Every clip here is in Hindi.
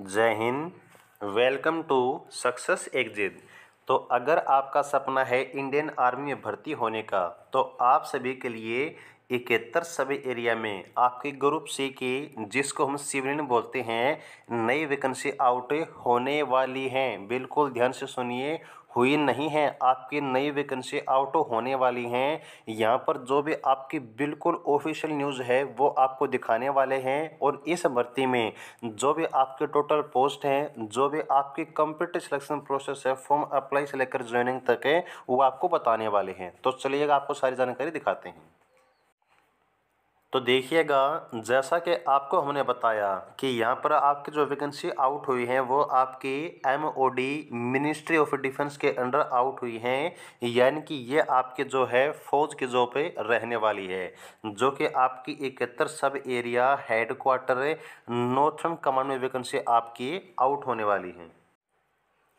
जय हिंद वेलकम टू सक्सेस एग्जिट तो अगर आपका सपना है इंडियन आर्मी में भर्ती होने का तो आप सभी के लिए इकहत्तर सभी एरिया में आपके ग्रुप सी की जिसको हम सिविलियन बोलते हैं नई वैकेंसी आउट होने वाली हैं बिल्कुल ध्यान से सुनिए हुई नहीं है आपकी नई वैकेंसी आउट होने वाली हैं यहाँ पर जो भी आपकी बिल्कुल ऑफिशियल न्यूज़ है वो आपको दिखाने वाले हैं और इस भर्ती में जो भी आपके टोटल पोस्ट हैं जो भी आपकी कंप्यूटर सिलेक्शन प्रोसेस है फॉर्म अप्लाई से लेकर ज्वाइनिंग तक है वो आपको बताने वाले हैं तो चलिएगा आपको सारी जानकारी दिखाते हैं तो देखिएगा जैसा कि आपको हमने बताया कि यहाँ पर आपकी जो वैकेंसी आउट हुई हैं वो आपकी M O D ministry of defence के अंडर आउट हुई हैं यानी कि ये आपके जो है फौज की जो पे रहने वाली है जो कि आपकी इकहत्तर sub area headquarter northern command में वैकेंसी आपकी आउट होने वाली है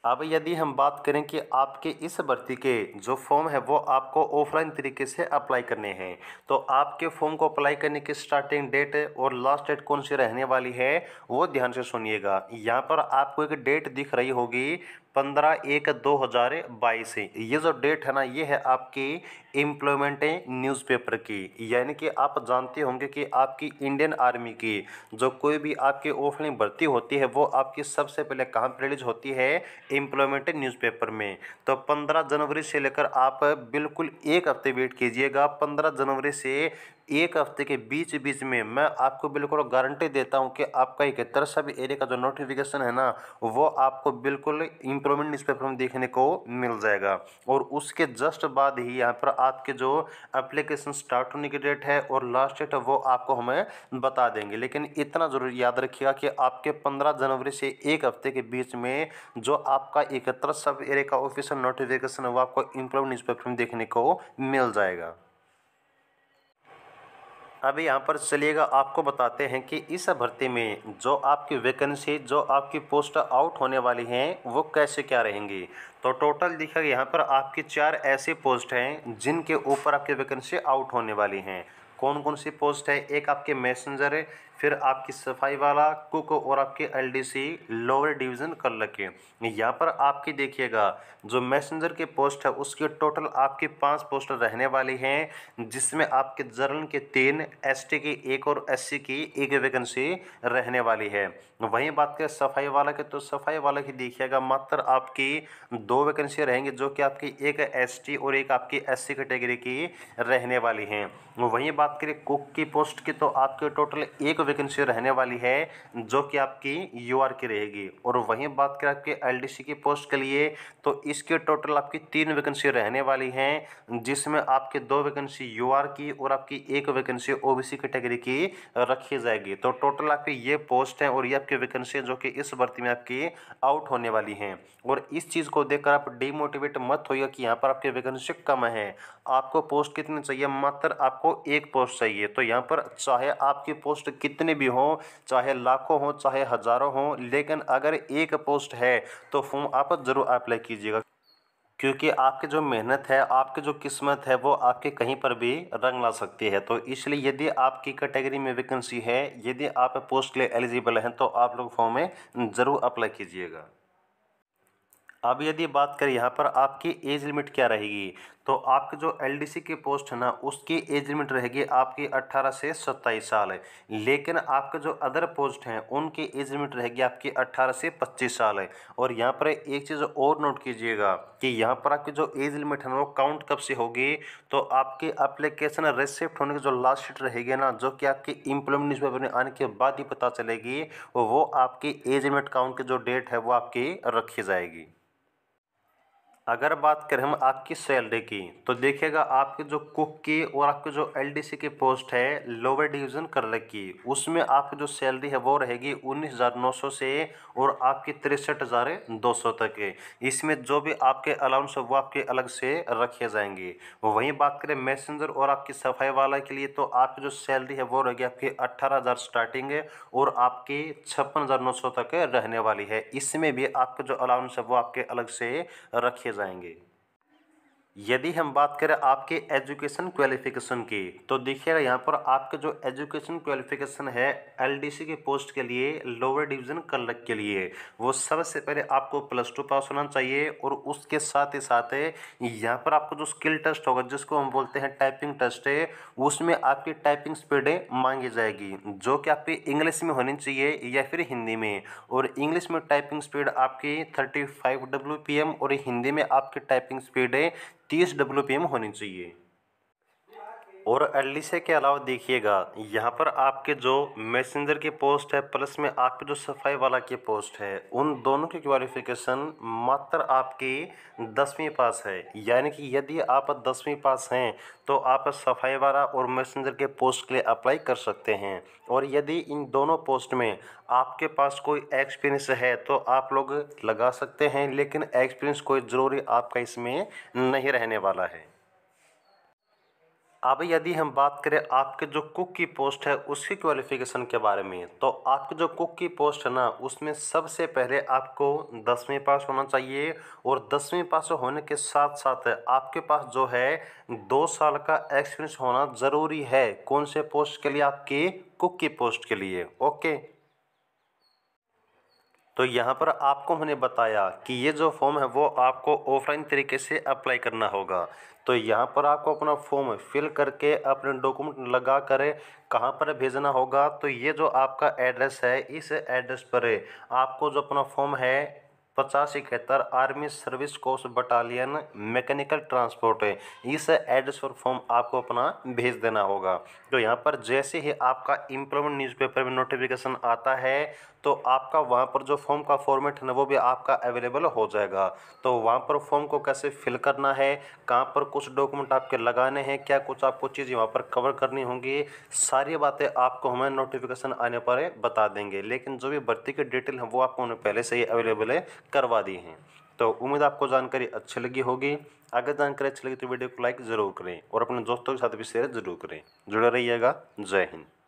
अब यदि हम बात करें कि आपके इस भर्ती के जो फॉर्म है वो आपको ऑफलाइन तरीके से अप्लाई करने हैं तो आपके फॉर्म को अप्लाई करने की स्टार्टिंग डेट और लास्ट डेट कौन सी रहने वाली है वो ध्यान से सुनिएगा यहाँ पर आपको एक डेट दिख रही होगी पंद्रह एक दो हज़ार बाईस ये जो डेट है ना ये है आपकी इम्प्लॉयमेंट न्यूज़पेपर की यानी कि आप जानते होंगे कि आपकी इंडियन आर्मी की जो कोई भी आपकी ऑफलाइन भर्ती होती है वो आपकी सबसे पहले कहाँ पर रिलीज होती है इम्प्लॉयमेंट न्यूज़पेपर में तो पंद्रह जनवरी से लेकर आप बिल्कुल एक हफ्ते वेट कीजिएगा पंद्रह जनवरी से एक हफ्ते के बीच बीच में मैं आपको बिल्कुल गारंटी देता हूँ कि आपका इकहत्तर सब एरिया का जो नोटिफिकेशन है ना वो आपको बिल्कुल इम्प्रूवमेंट इस पेपर में देखने को मिल जाएगा और उसके जस्ट बाद ही यहाँ पर आपके जो एप्लीकेशन स्टार्ट होने की डेट है और लास्ट डेट है वो आपको हमें बता देंगे लेकिन इतना ज़रूर याद रखिएगा कि आपके पंद्रह जनवरी से एक हफ्ते के बीच में जो आपका इकहत्तर सब एरिया का ऑफिशियल नोटिफिकेशन है वो आपको इम्प्रूव न्यूज़पेपर में देखने को मिल जाएगा अभी यहाँ पर चलिएगा आपको बताते हैं कि इस भर्ती में जो आपकी वैकेंसी जो आपकी पोस्ट आउट होने वाली हैं वो कैसे क्या रहेंगी तो टोटल देखा यहाँ पर आपकी चार ऐसी पोस्ट हैं जिनके ऊपर आपकी वैकेंसी आउट होने वाली हैं कौन कौन सी पोस्ट है एक आपके मैसेंजर है फिर आपकी सफाई वाला कुक और आपके एलडीसी लोअर डिवीज़न कर लगे यहाँ पर आपकी देखिएगा जो मैसेंजर के पोस्ट है उसके टोटल आपके पांच पोस्ट रहने वाले हैं जिसमें आपके जर्नल के तीन एसटी की एक और एससी की एक वैकेंसी रहने वाली है वहीं बात करें सफाई वाला की तो सफाई वाला की देखिएगा मात्र आपकी दो वैकेंसी रहेंगी जो कि आपकी एक एस और एक आपकी सी कैटेगरी की रहने वाली हैं वहीं बात करें कुक की पोस्ट की तो आपके टोटल एक वैकेंसी रहने वाली है जो कि आपकी यू की रहेगी और वहीं बात करें आपके एल की पोस्ट के लिए तो इसके टोटल आपकी तीन वैकेंसी रहने वाली हैं जिसमें आपके दो वैकेंसी यू की और आपकी एक वैकेंसी ओ कैटेगरी की रखी जाएगी तो टोटल आपकी ये पोस्ट हैं और ये आपकी वैकेंसी जो कि इस भर्ती में आपकी आउट होने वाली हैं और इस चीज़ को देखकर आप डिमोटिवेट मत होइए कि यहाँ पर आपकी वैकेंसी कम है आपको पोस्ट कितनी चाहिए मात्र आपको एक पोस्ट चाहिए तो यहाँ पर चाहे आपकी पोस्ट कितनी जितने भी हों चाहे लाखों हों चाहे हज़ारों हों लेकिन अगर एक पोस्ट है तो फॉर्म आप ज़रूर अप्लाई कीजिएगा क्योंकि आपके जो मेहनत है आपके जो किस्मत है वो आपके कहीं पर भी रंग ला सकती है तो इसलिए यदि आपकी कैटेगरी में वैकेंसी है यदि आप पोस्ट के लिए एलिजिबल हैं तो आप लोग फॉर्म में ज़रूर अप्लाई कीजिएगा अब यदि बात करें यहाँ पर आपकी एज लिमिट क्या रहेगी तो आपके जो एलडीसी की पोस्ट है ना उसकी एज लिमिट रहेगी आपकी 18 से 27 साल है लेकिन आपके जो अदर पोस्ट हैं उनकी एज लिमिट रहेगी आपकी 18 से 25 साल है और यहाँ पर एक चीज़ और नोट कीजिएगा कि यहाँ पर आपकी जो एज लिमिट है ना वो काउंट कब से होगी तो आपकी अप्लीकेशन रिसिप्ट होने की जो लास्ट डेट रहेगी ना जो कि आपकी इम्प्लॉयमेंट न्यूज़ पेपर में आने के बाद ही पता चलेगी वो आपकी एज लिमिट काउंट की जो डेट है वो आपकी रखी जाएगी अगर बात करें हम आपकी सैलरी की तो देखिएगा आपके जो कुक की और आपके जो एलडीसी की पोस्ट है लोअर डिवीज़न कर रखी उसमें आपकी जो सैलरी है वो रहेगी उन्नीस हज़ार नौ सौ से और आपकी तिरसठ हज़ार दो सौ तक है इसमें जो भी आपके अलाउंस है वो आपके अलग से रखे जाएंगे वहीं बात करें मैसेंजर और आपकी सफाई वाला के लिए तो आपकी जो सैलरी है वो रहेगी आपकी अट्ठारह हज़ार स्टार्टिंग है और आपकी छप्पन हज़ार नौ सौ तक रहने वाली है इसमें भी आपका जो अलाउंस है वो आपके अलग से रखे जाएंगे यदि हम बात करें आपके एजुकेशन क्वालिफिकेशन की तो देखिएगा यहाँ पर आपके जो एजुकेशन क्वालिफिकेशन है एलडीसी के पोस्ट के लिए लोअर डिवीजन कलक के लिए वो सबसे पहले आपको प्लस टू पास होना चाहिए और उसके साथ ही साथ यहाँ पर आपको जो स्किल टेस्ट होगा जिसको हम बोलते हैं टाइपिंग टेस्ट है उसमें आपकी टाइपिंग स्पीड मांगी जाएगी जो कि आपकी इंग्लिश में होनी चाहिए या फिर हिंदी में और इंग्लिश में टाइपिंग स्पीड आपकी thirty five W P M और हिंदी में आपकी टाइपिंग स्पीड है तीस डब्ल्यू होनी चाहिए और अलीसे के अलावा देखिएगा यहाँ पर आपके जो मैसेंजर की पोस्ट है प्लस में आपके जो सफाई वाला की पोस्ट है उन दोनों की क्वालिफिकेशन मात्र आपकी दसवीं पास है यानी कि यदि आप दसवीं पास हैं तो आप सफाई वाला और मैसेंजर के पोस्ट के लिए अप्लाई कर सकते हैं और यदि इन दोनों पोस्ट में आपके पास कोई एक्सपीरियंस है तो आप लोग लगा सकते हैं लेकिन एक्सपीरियंस कोई ज़रूरी आपका इसमें नहीं रहने वाला है अब यदि हम बात करें आपके जो कुक की पोस्ट है उसकी क्वालिफ़िकेशन के बारे में तो आपके जो कुक की पोस्ट है ना उसमें सबसे पहले आपको दसवीं पास होना चाहिए और दसवीं पास होने के साथ साथ आपके पास जो है दो साल का एक्सपीरियंस होना ज़रूरी है कौन से पोस्ट के लिए आपके कुक की पोस्ट के लिए ओके तो यहाँ पर आपको मैंने बताया कि ये जो फॉर्म है वो आपको ऑफलाइन तरीके से अप्लाई करना होगा तो यहाँ पर आपको अपना फॉर्म फिल करके अपने डॉक्यूमेंट लगा कर कहाँ पर भेजना होगा तो ये जो आपका एड्रेस है इस एड्रेस पर आपको जो अपना फॉर्म है पचास इकहत्तर army service corps battalion mechanical transport है इस एड्रेस पर फॉर्म आपको अपना भेज देना होगा तो यहाँ पर जैसे ही आपका इम्प्लॉयमेंट न्यूज़पेपर में नोटिफिकेशन आता है तो आपका वहाँ पर जो फॉर्म का फॉर्मेट है ना वो भी आपका अवेलेबल हो जाएगा तो वहाँ पर फॉर्म को कैसे फिल करना है कहाँ पर कुछ डॉक्यूमेंट आपके लगाने हैं क्या कुछ आपको चीज़ वहाँ पर कवर करनी होंगी सारी बातें आपको हमें नोटिफिकेशन आने पर बता देंगे लेकिन जो भी भर्ती की डिटेल है वो आपको उन्हें पहले से ही अवेलेबल है करवा दी हैं तो उम्मीद आपको जानकारी अच्छी लगी होगी अगर जानकारी अच्छी लगी तो वीडियो को लाइक ज़रूर करें और अपने दोस्तों के साथ भी शेयर ज़रूर करें जुड़े रहिएगा जय हिंद